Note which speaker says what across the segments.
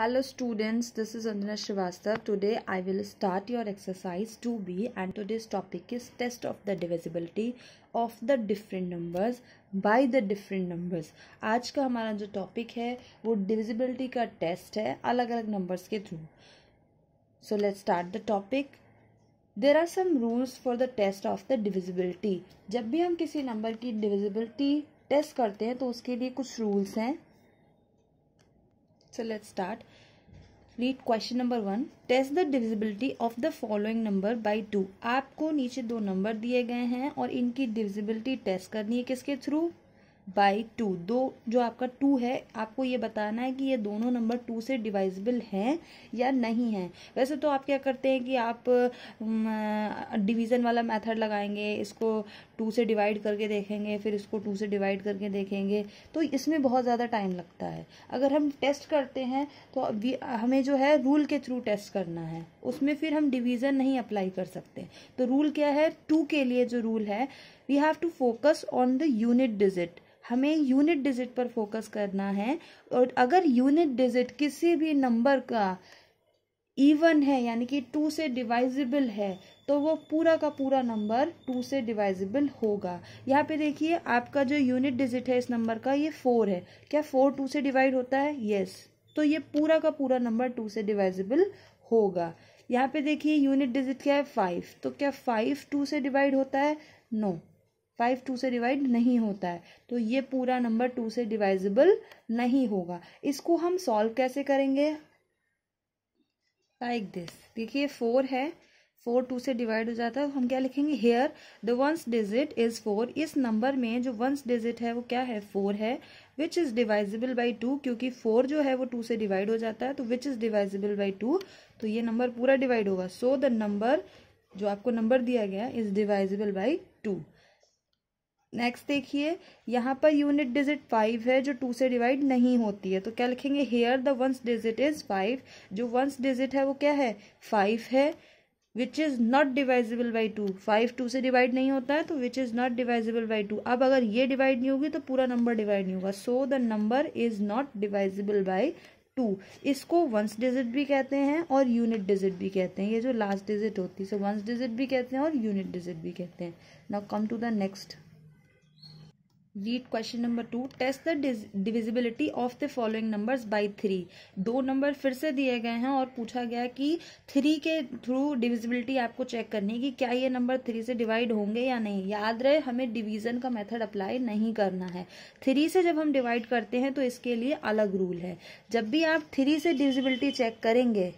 Speaker 1: Hello students this is Anjana Srivastava today I will start your exercise two B and today's topic is test of the divisibility of the different numbers by the different numbers आज का हमारा जो topic है वो divisibility का test है अलग अलग नंबर्स के through so let start the topic there are some rules for the test of the divisibility जब भी हम किसी नंबर की डिविजिबिलिटी टेस्ट करते हैं तो उसके लिए कुछ रूल्स हैं so let's start read question number one test the divisibility of the following number by two आपको नीचे दो नंबर दिए गए हैं और इनकी डिविजिबिलिटी टेस्ट करनी है किसके थ्रू बाई टू दो जो आपका टू है आपको ये बताना है कि ये दोनों नंबर टू से डिवाइजिबल हैं या नहीं हैं वैसे तो आप क्या करते हैं कि आप डिवीज़न वाला मेथड लगाएंगे इसको टू से डिवाइड करके देखेंगे फिर इसको टू से डिवाइड करके देखेंगे तो इसमें बहुत ज़्यादा टाइम लगता है अगर हम टेस्ट करते हैं तो हमें जो है रूल के थ्रू टेस्ट करना है उसमें फिर हम डिवीज़न नहीं अप्लाई कर सकते तो रूल क्या है टू के लिए जो रूल है we have to focus on the unit digit हमें यूनिट डिजिट पर फोकस करना है और अगर यूनिट डिजिट किसी भी नंबर का इवन है यानी कि टू से डिवाइजिबल है तो वो पूरा का पूरा नंबर टू से डिवाइजिबल होगा यहाँ पे देखिए आपका जो यूनिट डिजिट है इस नंबर का ये फोर है क्या फोर टू से डिवाइड होता है यस तो ये पूरा का पूरा नंबर टू से डिवाइजिबल होगा यहाँ पे देखिए यूनिट डिजिट क्या है फाइव तो क्या फाइव टू से डिवाइड होता है नो no. फाइव टू से डिवाइड नहीं होता है तो ये पूरा नंबर टू से डिवाइजेबल नहीं होगा इसको हम सॉल्व कैसे करेंगे लाइक दिस देखिए फोर है फोर टू से डिवाइड हो जाता है हम क्या लिखेंगे here the ones digit is four इस नंबर में जो वंस डिजिट है वो क्या है फोर है which is divisible by two क्योंकि फोर जो है वो टू से डिवाइड हो जाता है तो which is divisible by two तो ये नंबर पूरा डिवाइड होगा सो द नंबर जो आपको नंबर दिया गया is divisible by two next देखिए यहाँ पर यूनिट डिजिट फाइव है जो टू से डिवाइड नहीं होती है तो क्या लिखेंगे here the ones digit is five जो वंस डिजिट है वो क्या है फाइव है which is not divisible by two five two से डिवाइड नहीं होता है तो which is not divisible by two अब अगर ये डिवाइड नहीं होगी तो पूरा नंबर डिवाइड नहीं होगा so the number is not divisible by two इसको वंस डिजिट भी कहते हैं और यूनिट डिजिट भी कहते हैं ये जो लास्ट डिजिट होती है सो वंस डिजिट भी कहते हैं और यूनिट डिजिट भी कहते हैं now come to the next read question number two test the divisibility of the following numbers by three दो नंबर फिर से दिए गए हैं और पूछा गया कि थ्री के थ्रू डिविजिबिलिटी आपको चेक करनी है कि क्या ये नंबर थ्री से डिवाइड होंगे या नहीं याद रहे हमें डिवीजन का मेथड अप्लाई नहीं करना है थ्री से जब हम डिवाइड करते हैं तो इसके लिए अलग रूल है जब भी आप थ्री से डिविजिबिलिटी चेक करेंगे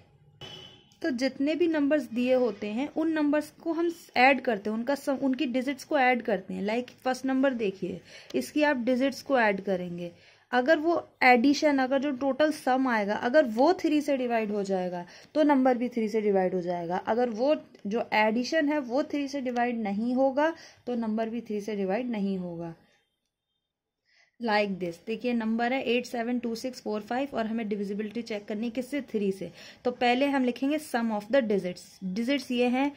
Speaker 1: तो जितने भी नंबर्स दिए होते हैं उन नंबर्स को हम ऐड करते हैं उनका सम उनकी डिजिट्स को ऐड करते हैं लाइक फर्स्ट नंबर देखिए इसकी आप डिजिट्स को ऐड करेंगे अगर वो एडिशन अगर जो टोटल सम आएगा अगर वो थ्री से डिवाइड हो जाएगा तो नंबर भी थ्री से डिवाइड हो जाएगा अगर वो जो एडिशन है वो थ्री से डिवाइड नहीं होगा तो नंबर भी थ्री से डिवाइड नहीं होगा लाइक दिस देखिए नंबर है eight seven two six four five और हमें डिविजिबिलिटी चेक करनी है किससे थ्री से तो पहले हम लिखेंगे sum of the digits digits ये हैं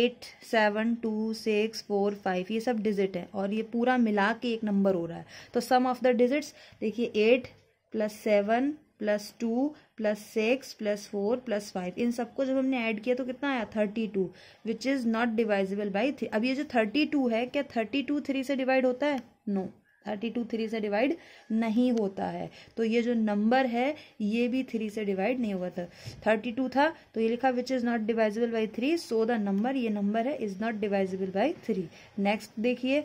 Speaker 1: eight seven two six four five ये सब डिजिट है और ये पूरा मिला के एक नंबर हो रहा है तो सम ऑफ द डिजिट्स देखिए eight plus seven plus two plus six plus four plus five इन सबको जब हमने ऐड किया तो कितना आया thirty two which is not divisible by three अब ये जो थर्टी टू है क्या थर्टी टू थ्री से डिवाइड होता है no no. Thirty two three से डिवाइड नहीं होता है तो ये जो नंबर है ये भी थ्री से डिवाइड नहीं हुआ था थर्टी टू था तो ये लिखा which is not divisible by three so the number ये नंबर है is not divisible by three next देखिए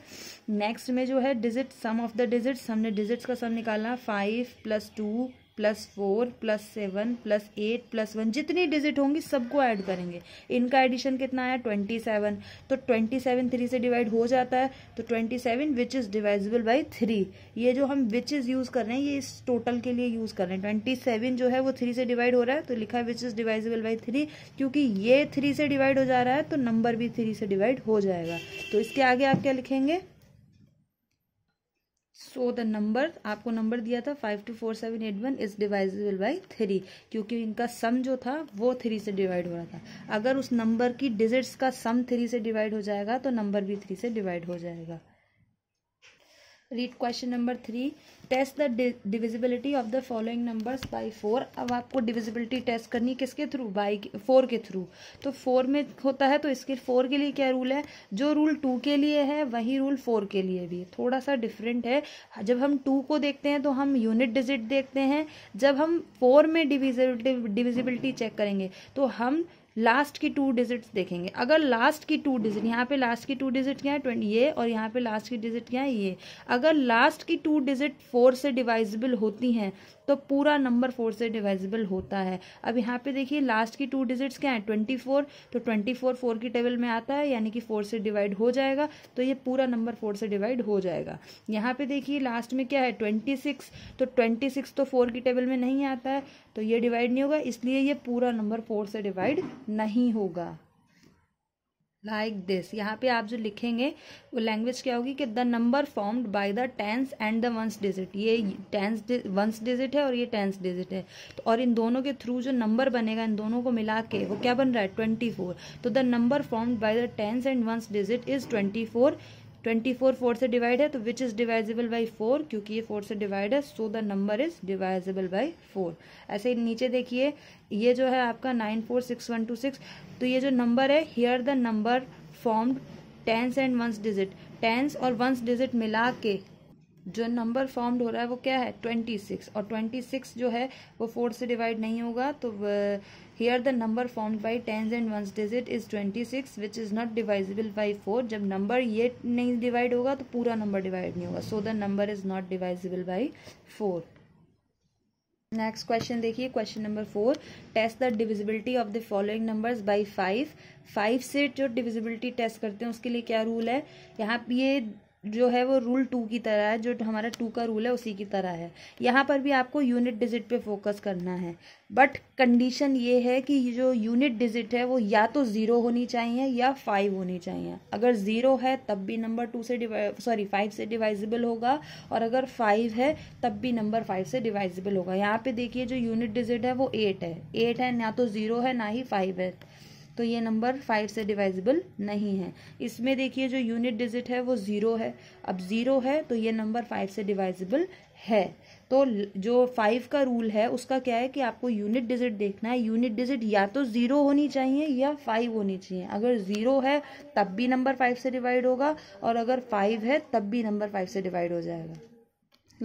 Speaker 1: नेक्स्ट में जो है digit sum of the digits हमने डिजिट्स का सम निकालना five plus two plus four plus seven plus eight plus one जितनी डिजिट होंगी सबको ऐड करेंगे इनका एडिशन कितना आया ट्वेंटी सेवन तो ट्वेंटी सेवन थ्री से डिवाइड हो जाता है तो twenty seven which is divisible by three ये जो हम विच इज़ यूज़ कर रहे हैं ये इस टोटल के लिए यूज़ कर रहे हैं ट्वेंटी सेवन जो है वो थ्री से डिवाइड हो रहा है तो लिखा है which is divisible by three क्योंकि ये थ्री से डिवाइड हो जा रहा है तो नंबर भी थ्री से डिवाइड हो जाएगा तो इसके आगे आप क्या लिखेंगे सो द नंबर आपको नंबर दिया था five two four seven eight one is divisible by three क्योंकि इनका सम जो था वो थ्री से डिवाइड हो रहा था अगर उस नंबर की डिजिट्स का सम थ्री से डिवाइड हो जाएगा तो नंबर भी थ्री से डिवाइड हो जाएगा read question number three test the divisibility of the following numbers by four अब आपको डिविजिबिलिटी टेस्ट करनी है किसके थ्रू बाई फोर के थ्रू तो फोर में होता है तो इसके फोर के लिए क्या रूल है जो रूल टू के लिए है वही रूल फोर के लिए भी थोड़ा सा डिफरेंट है जब हम टू को देखते हैं तो हम यूनिट डिजिट देखते हैं जब हम फोर में डिविजिबिलिटी डिविजिबिलिटी चेक करेंगे तो हम लास्ट की टू डिजिट्स देखेंगे अगर लास्ट की टू डिजिट यहाँ पे लास्ट की टू डिजिट क्या है ट्वेंटी ये और यहाँ पे लास्ट की डिजिट क्या है ये अगर लास्ट की टू डिजिट फोर से डिवाइजिबल होती हैं तो पूरा नंबर फोर से डिवाइजिबल होता है अब यहाँ पे देखिए लास्ट की टू डिजिट्स क्या है ट्वेंटी फोर तो ट्वेंटी फोर फोर की टेबल में आता है यानी कि फोर से डिवाइड हो जाएगा तो ये पूरा नंबर फोर से डिवाइड हो जाएगा यहाँ पे देखिए लास्ट में क्या है ट्वेंटी सिक्स तो ट्वेंटी सिक्स तो फोर की टेबल में नहीं आता है तो ये डिवाइड नहीं होगा इसलिए ये पूरा नंबर फोर से डिवाइड नहीं होगा लाइक दिस यहाँ पे आप जो लिखेंगे वो लैंग्वेज क्या होगी कि the number formed by the tens and the ones digit ये टेंस वंस डिजिट है और ये टेंस डिजिट है तो और इन दोनों के थ्रू जो नंबर बनेगा इन दोनों को मिला के वो क्या बन रहा है ट्वेंटी फोर तो the number formed by the tens and ones digit is twenty four twenty four four से डिवाइड है तो which is divisible by four क्योंकि ये फोर से डिवाइड है so the number is divisible by four ऐसे ही नीचे देखिए ये जो है आपका nine four six one two six तो ये जो नंबर है here the number formed tens and ones digit tens और वंस डिजिट मिला के जो नंबर फॉर्म्ड हो रहा है वो क्या है ट्वेंटी सिक्स और ट्वेंटी सिक्स जो है वो फोर से डिवाइड नहीं होगा तो here the number formed by tens and ones digit is twenty six which is not divisible by four जब नंबर ये नहीं डिवाइड होगा तो पूरा नंबर डिवाइड नहीं होगा so the number is not divisible by four next question देखिए question number four test the divisibility of the following numbers by five five से जो डिविजिबिलिटी टेस्ट करते हैं उसके लिए क्या रूल है यहाँ ये जो है वो रूल टू की तरह है जो हमारा टू का रूल है उसी की तरह है यहाँ पर भी आपको यूनिट डिजिट पे फोकस करना है बट कंडीशन ये है कि जो यूनिट डिजिट है वो या तो ज़ीरो होनी चाहिए या फाइव होनी चाहिए अगर ज़ीरो है तब भी नंबर टू से सॉरी फाइव से डिवाइजिबल होगा और अगर फाइव है तब भी नंबर फाइव से डिवाइजिबल होगा यहाँ पे देखिए जो यूनिट डिजिट है वो एट है एट है ना तो ज़ीरो है ना ही फाइव है तो ये नंबर फाइव से डिवाइजिबल नहीं है इसमें देखिए जो यूनिट डिजिट है वो ज़ीरो है अब ज़ीरो है तो ये नंबर फाइव से डिवाइजिबल है तो जो फाइव का रूल है उसका क्या है कि आपको यूनिट डिजिट देखना है यूनिट डिजिट या तो ज़ीरो होनी चाहिए या फाइव होनी चाहिए अगर ज़ीरो है तब भी नंबर फाइव से डिवाइड होगा और अगर फाइव है तब भी नंबर फाइव से डिवाइड हो जाएगा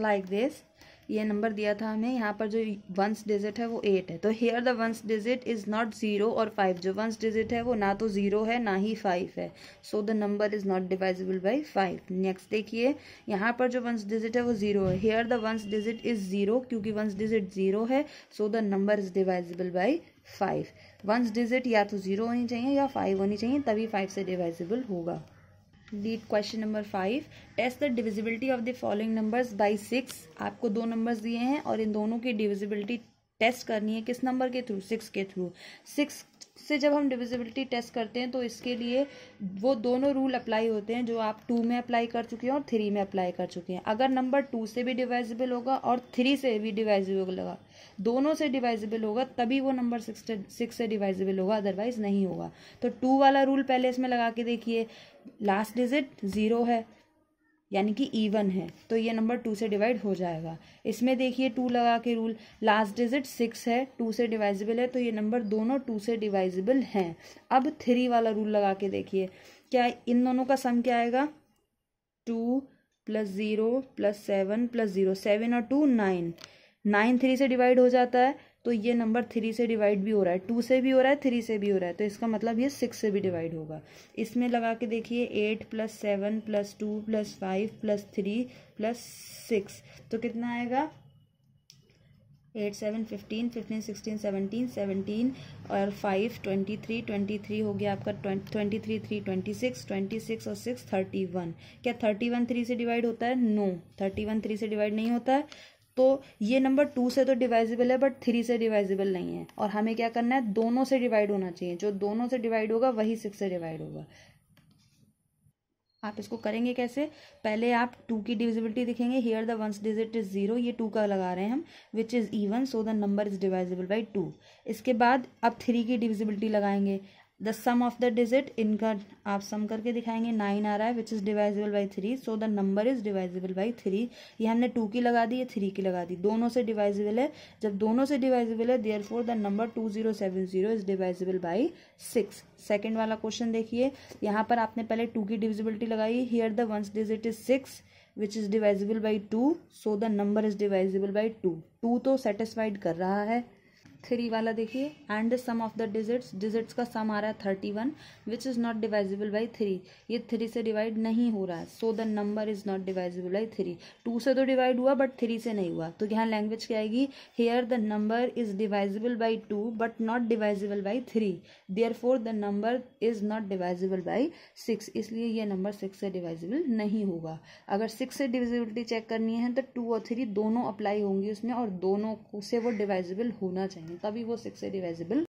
Speaker 1: लाइक like दिस ये नंबर दिया था हमें यहाँ पर जो वंस डिजिट है वो एट है तो here the ones digit is not zero और फाइव जो वंस डिजिट है वो ना तो ज़ीरो है ना ही फाइव है so the number is not divisible by five next देखिए यहाँ पर जो वंस डिजिट है वो ज़ीरो है here the ones digit is zero क्योंकि वंस डिजिट ज़ीरो है so the number is divisible by five ones digit या तो ज़ीरो होनी चाहिए या फाइव होनी चाहिए तभी फाइव से डिवाइजेबल होगा lead question number five test the divisibility of the following numbers by six आपको दो नंबर्स दिए हैं और इन दोनों की डिविजिबिलिटी टेस्ट करनी है किस नंबर के थ्रू सिक्स के थ्रू सिक्स से जब हम डिविजिबिलिटी टेस्ट करते हैं तो इसके लिए वो दोनों रूल अप्लाई होते हैं जो आप टू में अप्लाई कर चुके हैं और थ्री में अप्लाई कर चुके हैं अगर नंबर टू से भी डिवाइजिबल होगा और थ्री से भी डिवाइजिबल होगा दोनों से डिवाइजिबल होगा तभी वो नंबर सिक्स सिक्स से डिवाइजिबल होगा अदरवाइज नहीं होगा तो टू वाला रूल पहले इसमें लगा के देखिए लास्ट डिजिट ज़ीरो है यानी कि ईवन है तो ये नंबर टू से डिवाइड हो जाएगा इसमें देखिए टू लगा के रूल लास्ट डिजिट सिक्स है टू से डिवाइजिबल है तो ये नंबर दोनों टू से डिवाइजिबल हैं अब थ्री वाला रूल लगा के देखिए क्या इन दोनों का सम क्या आएगा two plus zero plus seven plus zero seven और टू नाइन नाइन थ्री से डिवाइड हो जाता है तो ये नंबर थ्री से डिवाइड भी हो रहा है टू से भी हो रहा है थ्री से भी हो रहा है तो इसका मतलब ये सिक्स से भी डिवाइड होगा इसमें लगा के देखिए eight plus seven plus two plus five plus three plus six तो कितना आएगा eight seven fifteen fifteen sixteen seventeen seventeen और five twenty three twenty three हो गया आपका twenty three three twenty six twenty six और सिक्स थर्टी वन क्या thirty one three से डिवाइड होता है नो थर्टी वन थ्री से डिवाइड नहीं होता है तो ये नंबर टू से तो डिवाइजिबल है बट थ्री से डिवाइजिबल नहीं है और हमें क्या करना है दोनों से डिवाइड होना चाहिए जो दोनों से डिवाइड होगा वही सिक्स से डिवाइड होगा आप इसको करेंगे कैसे पहले आप टू की डिविजिबिलिटी दिखेंगे here the ones digit is zero ये टू का लगा रहे हैं हम which is even so the number is divisible by two इसके बाद आप थ्री की डिविजिबिलिटी लगाएंगे the sum of the digit इनका आप सम करके दिखाएंगे नाइन आ रहा है which is divisible by three so the number is divisible by three ये हमने टू की लगा दी या थ्री की लगा दी दोनों से डिवाइजिबल है जब दोनों से डिवाइजेबल है therefore the number two zero seven zero is divisible by six second वाला क्वेश्चन देखिए यहाँ पर आपने पहले टू की डिविजिबिलिटी लगाई here the ones digit is six which is divisible by two so the number is divisible by two two तो satisfied कर रहा है थ्री वाला देखिए and sum of the digits digits का सम आ रहा है thirty one which is not divisible by three ये थ्री से डिवाइड नहीं हो रहा है so the number is not divisible by three two से तो डिवाइड हुआ बट थ्री से नहीं हुआ तो यहाँ लैंग्वेज क्या आएगी here the number is divisible by two but not divisible by three therefore the number is not divisible by six इसलिए यह नंबर सिक्स से डिवाइजिबल नहीं होगा अगर सिक्स से डिविजिबिलिटी चेक करनी है तो टू और थ्री दोनों अप्लाई होंगी उसमें और दोनों से वो डिवाइजिबल होना चाहिए तभी वो सिक्स से डिवाइजिबल